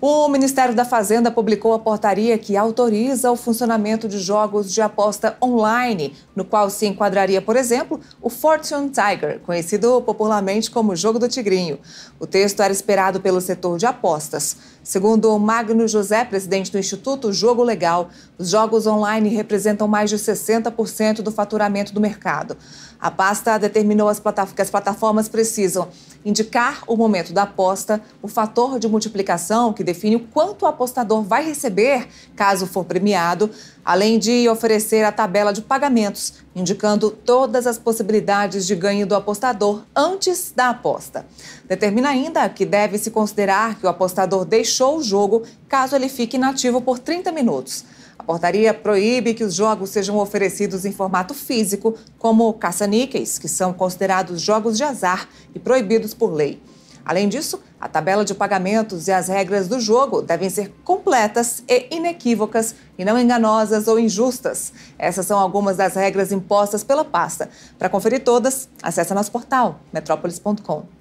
O Ministério da Fazenda publicou a portaria que autoriza o funcionamento de jogos de aposta online, no qual se enquadraria, por exemplo, o Fortune Tiger, conhecido popularmente como Jogo do Tigrinho. O texto era esperado pelo setor de apostas. Segundo Magno José, presidente do Instituto Jogo Legal, os jogos online representam mais de 60% do faturamento do mercado. A pasta determinou as que as plataformas precisam indicar o momento da aposta, o fator de multiplicação que define o quanto o apostador vai receber caso for premiado, além de oferecer a tabela de pagamentos, indicando todas as possibilidades de ganho do apostador antes da aposta. Determina ainda que deve se considerar que o apostador deixou o jogo caso ele fique inativo por 30 minutos. A portaria proíbe que os jogos sejam oferecidos em formato físico, como caça-níqueis, que são considerados jogos de azar e proibidos por lei. Além disso, a tabela de pagamentos e as regras do jogo devem ser completas e inequívocas e não enganosas ou injustas. Essas são algumas das regras impostas pela pasta. Para conferir todas, acesse nosso portal metropolis.com.